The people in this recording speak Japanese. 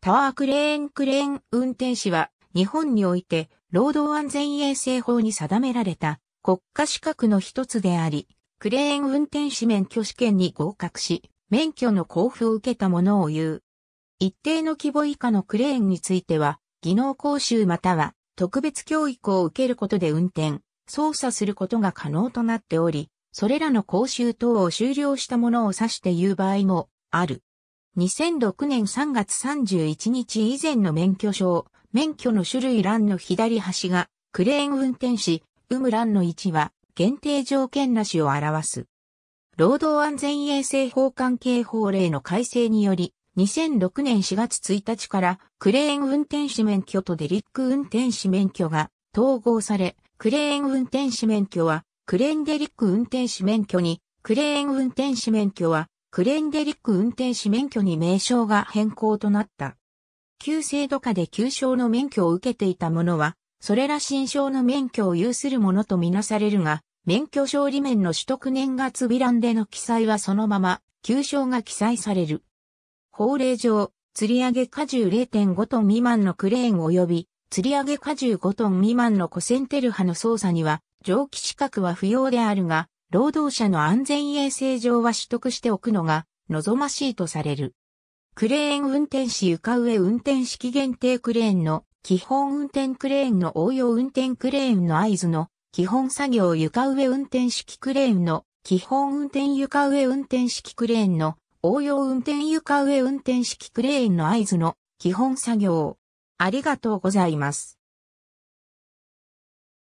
タワークレーンクレーン運転士は日本において労働安全衛生法に定められた国家資格の一つであり、クレーン運転士免許試験に合格し、免許の交付を受けた者を言う。一定の規模以下のクレーンについては、技能講習または特別教育を受けることで運転、操作することが可能となっており、それらの講習等を終了した者を指して言う場合もある。2006年3月31日以前の免許証、免許の種類欄の左端がクレーン運転士、有無欄の位置は限定条件なしを表す。労働安全衛生法関係法令の改正により、2006年4月1日からクレーン運転士免許とデリック運転士免許が統合され、クレーン運転士免許はクレーンデリック運転士免許に、クレーン運転士免許はクレンデリック運転士免許に名称が変更となった。旧制度下で旧称の免許を受けていた者は、それら新称の免許を有する者とみなされるが、免許証裏面の取得年月ランでの記載はそのまま、旧称が記載される。法令上、吊り上げ荷重0.5トン未満のクレーン及び、吊り上げ荷重5トン未満の古センテル派の操作には、蒸気資格は不要であるが、労働者の安全衛生上は取得しておくのが望ましいとされる。クレーン運転士床上運転式限定クレーンの基本運転クレーンの応用運転クレーンの合図の基本作業床上運転式クレーンの基本運転床上運転式クレーンの応用運転床上運転式クレーンの合図の基本作業。ありがとうございます。